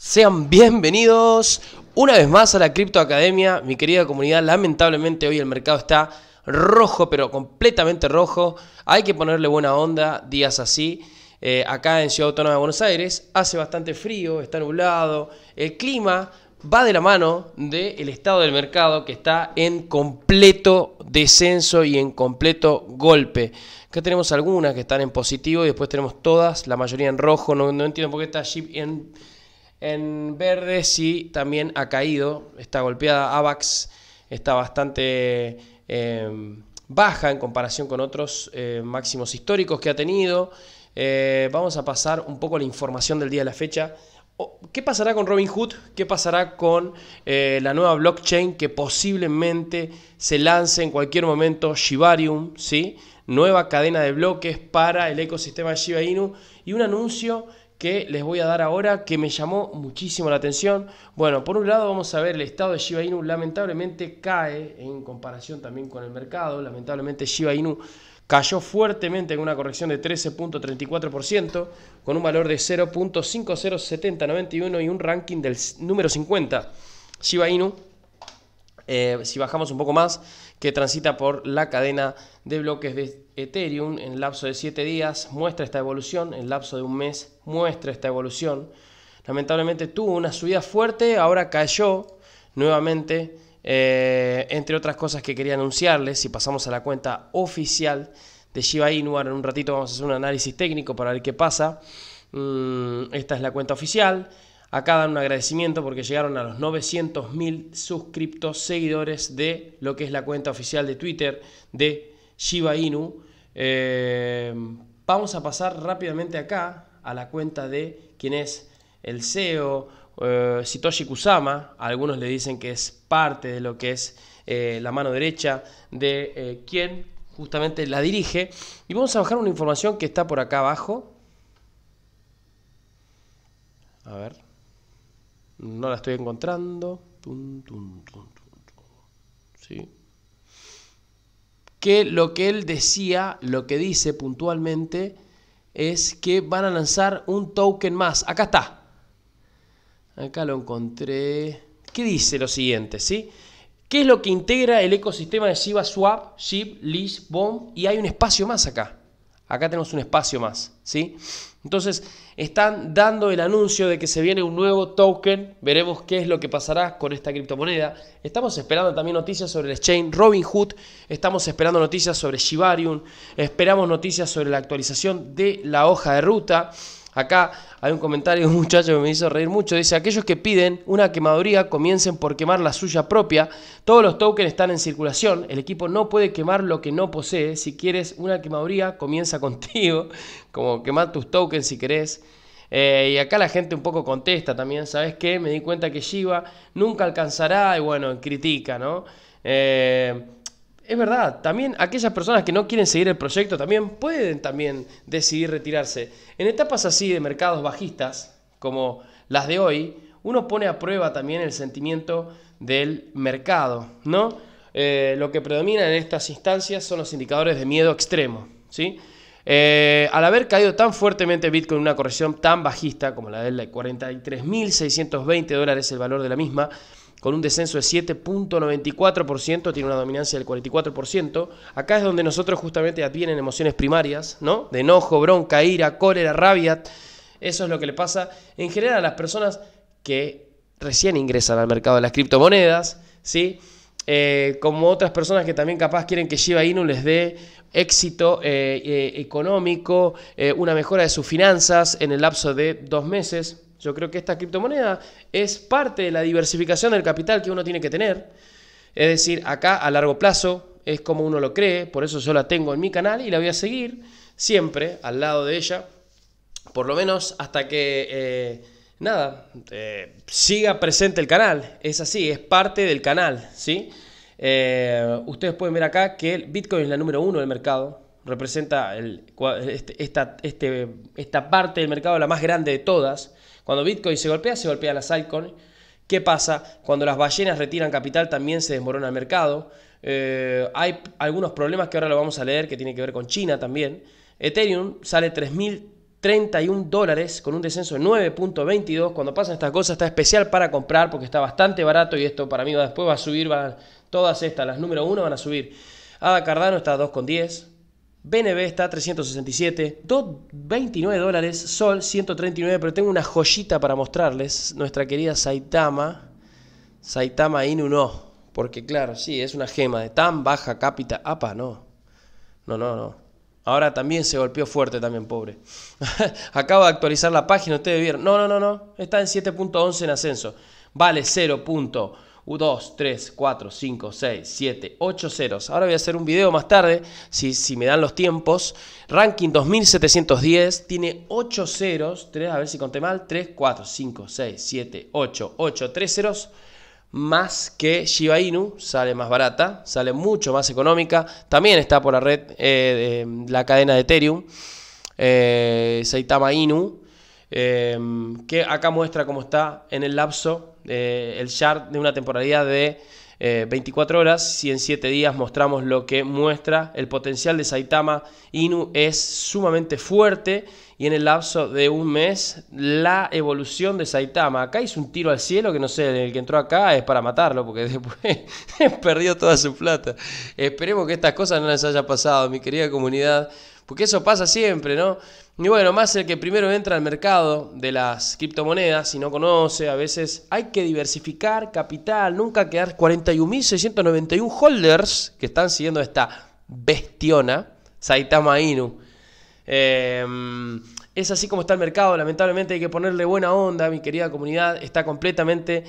Sean bienvenidos una vez más a la Cripto Academia, mi querida comunidad. Lamentablemente hoy el mercado está rojo, pero completamente rojo. Hay que ponerle buena onda días así. Eh, acá en Ciudad Autónoma de Buenos Aires hace bastante frío, está nublado, el clima va de la mano del estado del mercado que está en completo descenso y en completo golpe. Acá tenemos algunas que están en positivo y después tenemos todas, la mayoría en rojo, no, no entiendo por qué está allí en en verde sí también ha caído, está golpeada, AVAX está bastante em, baja en comparación con otros eh, máximos históricos que ha tenido. Eh, vamos a pasar un poco la información del día de la fecha. ¿Qué pasará con Robin Hood? ¿Qué pasará con eh, la nueva blockchain que posiblemente se lance en cualquier momento? Shibarium, ¿sí? Nueva cadena de bloques para el ecosistema Shiba Inu y un anuncio que les voy a dar ahora que me llamó muchísimo la atención. Bueno, por un lado vamos a ver el estado de Shiba Inu lamentablemente cae en comparación también con el mercado, lamentablemente Shiba Inu cayó fuertemente en una corrección de 13.34% con un valor de 0.507091 y un ranking del número 50. Shiba Inu eh, si bajamos un poco más, que transita por la cadena de bloques de Ethereum en lapso de 7 días, muestra esta evolución, en lapso de un mes muestra esta evolución. Lamentablemente tuvo una subida fuerte, ahora cayó nuevamente, eh, entre otras cosas que quería anunciarles, si pasamos a la cuenta oficial de Shiba Inu, en un ratito vamos a hacer un análisis técnico para ver qué pasa. Mm, esta es la cuenta oficial. Acá dan un agradecimiento porque llegaron a los 900.000 suscriptos seguidores de lo que es la cuenta oficial de Twitter de Shiba Inu. Eh, vamos a pasar rápidamente acá a la cuenta de quien es el CEO, eh, Sitoshi Kusama. Algunos le dicen que es parte de lo que es eh, la mano derecha de quien justamente la dirige. Y vamos a bajar una información que está por acá abajo. A ver. No la estoy encontrando. Que lo que él decía, lo que dice puntualmente, es que van a lanzar un token más. Acá está. Acá lo encontré. ¿Qué dice lo siguiente? ¿Sí? ¿Qué es lo que integra el ecosistema de Shiba Swap, SHIB, Leash, BOMB? Y hay un espacio más acá. Acá tenemos un espacio más, ¿sí? Entonces, están dando el anuncio de que se viene un nuevo token. Veremos qué es lo que pasará con esta criptomoneda. Estamos esperando también noticias sobre el exchange Robinhood. Estamos esperando noticias sobre Shibarium. Esperamos noticias sobre la actualización de la hoja de ruta. Acá hay un comentario de un muchacho que me hizo reír mucho. Dice, aquellos que piden una quemaduría comiencen por quemar la suya propia. Todos los tokens están en circulación. El equipo no puede quemar lo que no posee. Si quieres una quemaduría, comienza contigo. Como quemar tus tokens si querés. Eh, y acá la gente un poco contesta también, ¿sabes qué? Me di cuenta que Shiva nunca alcanzará y bueno, critica, ¿no? Eh, es verdad, también aquellas personas que no quieren seguir el proyecto también pueden también decidir retirarse. En etapas así de mercados bajistas, como las de hoy, uno pone a prueba también el sentimiento del mercado, ¿no? Eh, lo que predomina en estas instancias son los indicadores de miedo extremo, ¿sí? Eh, al haber caído tan fuertemente Bitcoin en una corrección tan bajista como la de de 43.620 dólares el valor de la misma, con un descenso de 7.94%, tiene una dominancia del 44%. Acá es donde nosotros justamente advienen emociones primarias, ¿no? De enojo, bronca, ira, cólera, rabia. Eso es lo que le pasa en general a las personas que recién ingresan al mercado de las criptomonedas, ¿sí? Eh, como otras personas que también capaz quieren que Shiba Inu les dé éxito eh, eh, económico, una mejora de sus finanzas en el lapso de dos meses. Yo creo que esta criptomoneda es parte de la diversificación del capital que uno tiene que tener. Es decir, acá a largo plazo es como uno lo cree, por eso yo la tengo en mi canal y la voy a seguir siempre al lado de ella, por lo menos hasta que, eh, nada, eh, siga presente el canal. Es así, es parte del canal, ¿sí? Eh, ustedes pueden ver acá que el Bitcoin es la número uno del mercado, representa el, este, esta, este, esta parte del mercado la más grande de todas. Cuando Bitcoin se golpea, se golpea las altcoins. ¿Qué pasa? Cuando las ballenas retiran capital también se desmorona el mercado. Eh, hay algunos problemas que ahora lo vamos a leer que tiene que ver con China también. Ethereum sale 3.031 dólares con un descenso de 9.22. Cuando pasan estas cosas está especial para comprar porque está bastante barato y esto para mí después va a subir. Van, todas estas, las número 1 van a subir. Ada ah, Cardano está a 2.10. BNB está a 367, 29 dólares, Sol 139, pero tengo una joyita para mostrarles, nuestra querida Saitama, Saitama Inu no, porque claro, sí, es una gema de tan baja cápita, apa, no, no, no, no. Ahora también se golpeó fuerte también, pobre. Acabo de actualizar la página, ustedes vieron. No, no, no, no. Está en 7.11 en ascenso. Vale 0. 2, 3, 4, 5, 6, 7, 8 ceros. Ahora voy a hacer un video más tarde, si, me dan los tiempos. Ranking 2710 tiene 8 ceros. 3, a ver si conté mal. 3, 4, 5, 6, 7, 8, 8, 3 ceros. Más que Shiba Inu, sale más barata, sale mucho más económica. También está por la red, eh, la cadena de Ethereum, eh, Saitama Inu, eh, que acá muestra cómo está en el lapso eh, el chart de una temporalidad de 24 eh, horas. Si en 7 días mostramos lo que muestra, el potencial de Saitama Inu es sumamente fuerte. Y en el lapso de un mes, la evolución de Saitama. Acá hizo un tiro al cielo que no sé, el que entró acá es para matarlo, porque después perdió toda su plata. Esperemos que estas cosas no les haya pasado, mi querida comunidad. Porque eso pasa siempre, ¿no? Y bueno, más el que primero entra al mercado de las criptomonedas y no conoce, a veces hay que diversificar capital, nunca quedar 41.691 holders que están siguiendo esta bestiona, Saitama Inu. Em, es así como está el mercado, lamentablemente hay que ponerle buena onda, mi querida comunidad, está completamente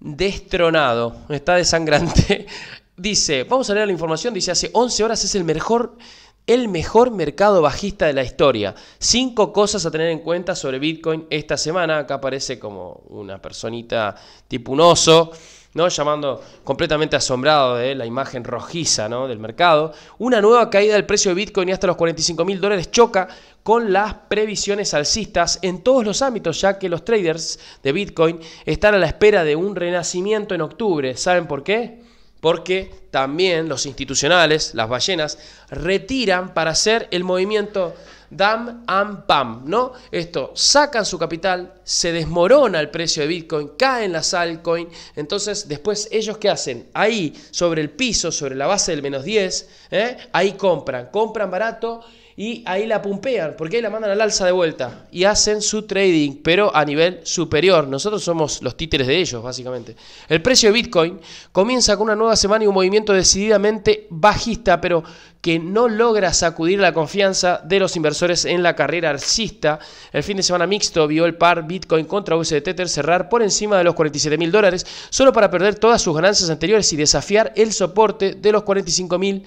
destronado, está desangrante. Dice, vamos a leer la información, dice, hace 11 horas es el mejor el mejor mercado bajista de la historia. Cinco cosas a tener en cuenta sobre Bitcoin esta semana. Acá aparece como una personita tipo un oso. ¿no? llamando completamente asombrado de la imagen rojiza ¿no? del mercado. Una nueva caída del precio de Bitcoin y hasta los 45 mil dólares choca con las previsiones alcistas en todos los ámbitos, ya que los traders de Bitcoin están a la espera de un renacimiento en octubre. ¿Saben por qué? porque también los institucionales, las ballenas, retiran para hacer el movimiento dam and pam, ¿no? Esto, sacan su capital, se desmorona el precio de Bitcoin, caen las altcoins, entonces después ellos qué hacen? Ahí, sobre el piso, sobre la base del menos 10, ¿eh? ahí compran, compran barato y ahí la pumpean, porque ahí la mandan al alza de vuelta y hacen su trading, pero a nivel superior. Nosotros somos los títeres de ellos, básicamente. El precio de Bitcoin comienza con una nueva semana y un movimiento decididamente bajista, pero que no logra sacudir la confianza de los inversores en la carrera alcista. El fin de semana mixto vio el par Bitcoin contra USD Tether cerrar por encima de los 47 mil dólares, solo para perder todas sus ganancias anteriores y desafiar el soporte de los 45 mil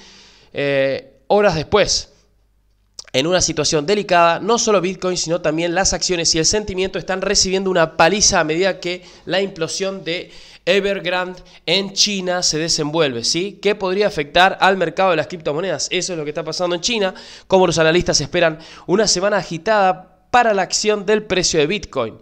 eh, horas después en una situación delicada. No solo Bitcoin, sino también las acciones y el sentimiento están recibiendo una paliza a medida que la implosión de Evergrande en China se desenvuelve, ¿sí? ¿Qué podría afectar al mercado de las criptomonedas? Eso es lo que está pasando en China, como los analistas esperan una semana agitada para la acción del precio de Bitcoin.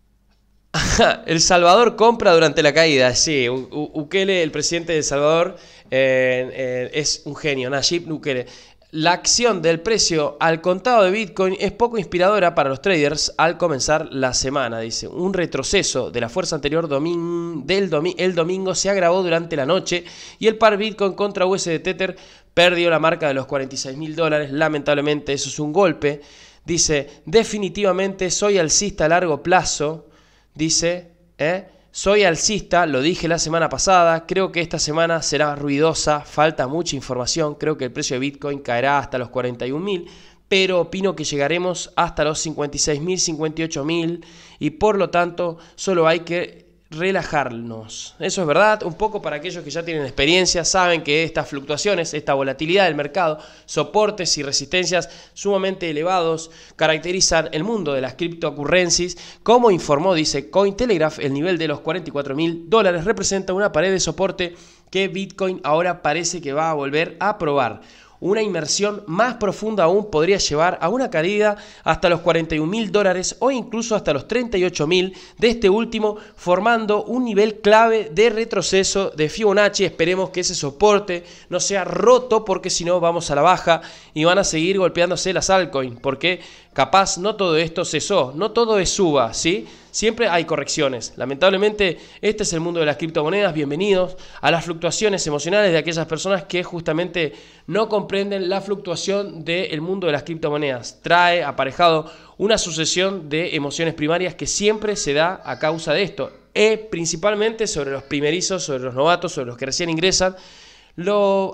El Salvador compra durante la caída, sí. Ukele, el presidente de El Salvador, eh, eh, es un genio. Najib Ukele la acción del precio al contado de Bitcoin es poco inspiradora para los traders al comenzar la semana, dice. Un retroceso de la fuerza anterior del el domingo se agravó durante la noche y el par Bitcoin contra USD Tether perdió la marca de los 46 mil dólares. Lamentablemente eso es un golpe. Dice, definitivamente soy alcista a largo plazo. Dice, ¿eh? Soy alcista, lo dije la semana pasada, creo que esta semana será ruidosa, falta mucha información, creo que el precio de Bitcoin caerá hasta los 41.000, pero opino que llegaremos hasta los 56.000, 58.000 y por lo tanto solo hay que relajarnos. Eso es verdad, un poco para aquellos que ya tienen experiencia, saben que estas fluctuaciones, esta volatilidad del mercado, soportes y resistencias sumamente elevados caracterizan el mundo de las criptocurrencies. Como informó, dice Cointelegraph, el nivel de los 44 mil dólares representa una pared de soporte que Bitcoin ahora parece que va a volver a probar una inmersión más profunda aún podría llevar a una caída hasta los 41 mil dólares o incluso hasta los 38 mil de este último, formando un nivel clave de retroceso de Fibonacci. Esperemos que ese soporte no sea roto porque si no vamos a la baja y van a seguir golpeándose las altcoins porque capaz no todo esto cesó, no todo es suba, ¿sí? Siempre hay correcciones. Lamentablemente, este es el mundo de las criptomonedas. Bienvenidos a las fluctuaciones emocionales de aquellas personas que justamente no comprenden la fluctuación del mundo de las criptomonedas. Trae aparejado una sucesión de emociones primarias que siempre se da a causa de esto. Y e, principalmente sobre los primerizos, sobre los novatos, sobre los que recién ingresan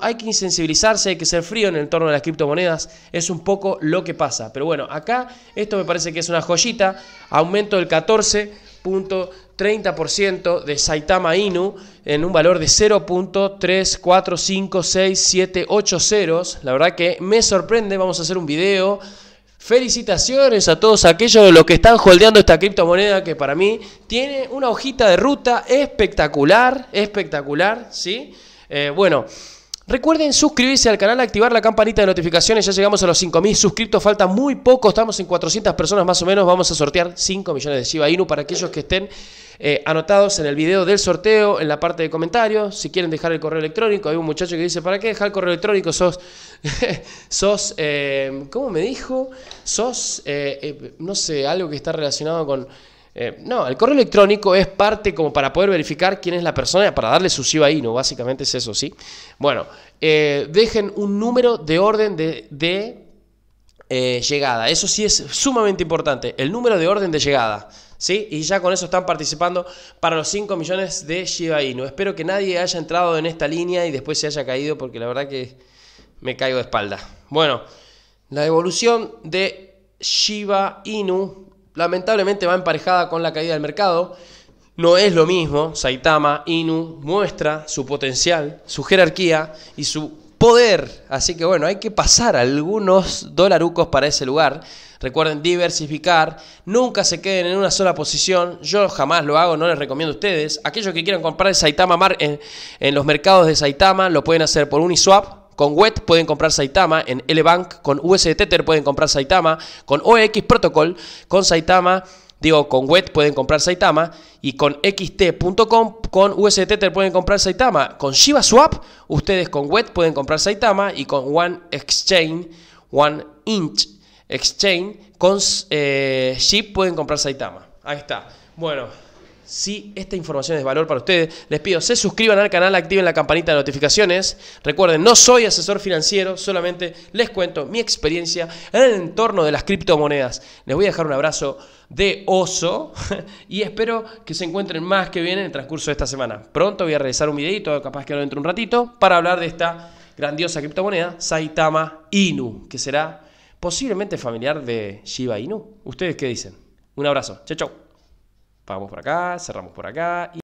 hay que insensibilizarse, hay que ser frío en el entorno de las criptomonedas, es un poco lo que pasa. Pero bueno, acá esto me parece que es una joyita, aumento del 14.30% de Saitama Inu en un valor de 0.3456780. La verdad que me sorprende, vamos a hacer un video. Felicitaciones a todos aquellos de los que están holdeando esta criptomoneda que para mí tiene una hojita de ruta espectacular, espectacular, ¿sí? Eh, bueno, recuerden suscribirse al canal, activar la campanita de notificaciones. Ya llegamos a los 5.000 suscriptos, falta muy poco. Estamos en 400 personas más o menos. Vamos a sortear 5 millones de Shiba Inu para aquellos que estén eh, anotados en el video del sorteo, en la parte de comentarios. Si quieren dejar el correo electrónico, hay un muchacho que dice: ¿Para qué dejar el correo electrónico? Sos. sos eh, ¿Cómo me dijo? Sos. no sé, algo que está relacionado con eh, no, el correo electrónico es parte como para poder verificar quién es la persona, para darle su Shiba Inu, básicamente es eso, ¿sí? Bueno, eh, dejen un número de orden de, eh, llegada. Eso sí es sumamente importante, el número de orden de llegada. ¿Sí? Y ya con eso están participando para los 5 millones de Shiba Inu. Espero que nadie haya entrado en esta línea y después se haya caído porque la verdad que me caigo de espalda. Bueno, la evolución de Shiba Inu lamentablemente va emparejada con la caída del mercado. No es lo mismo, Saitama Inu muestra su potencial, su jerarquía y su poder. Así que bueno, hay que pasar algunos dolarucos para ese lugar. Recuerden diversificar, nunca se queden en una sola posición. Yo jamás lo hago, no les recomiendo a ustedes. Aquellos que quieran comprar Saitama en, en los mercados de Saitama lo pueden hacer por Uniswap, con WET pueden comprar Saitama, en LBank con USD pueden comprar Saitama, con OX Protocol, con Saitama, digo, con WET pueden comprar Saitama y con XT.com, con USD pueden comprar Saitama. Con Shiba Swap, ustedes con WET pueden comprar Saitama y con One Exchange, One Inch Exchange, con eh, Ship pueden comprar Saitama. Ahí está. Bueno. Si esta información es de valor para ustedes, les pido se suscriban al canal, activen la campanita de notificaciones. Recuerden, no soy asesor financiero, solamente les cuento mi experiencia en el entorno de las criptomonedas. Les voy a dejar un abrazo de oso y espero que se encuentren más que bien en el transcurso de esta semana. Pronto voy a realizar un videito, capaz que lo entre un ratito, para hablar de esta grandiosa criptomoneda, Saitama Inu, que será posiblemente familiar de Shiba Inu. ¿Ustedes qué dicen? Un abrazo. Chao, chao. Vamos por acá, cerramos por acá y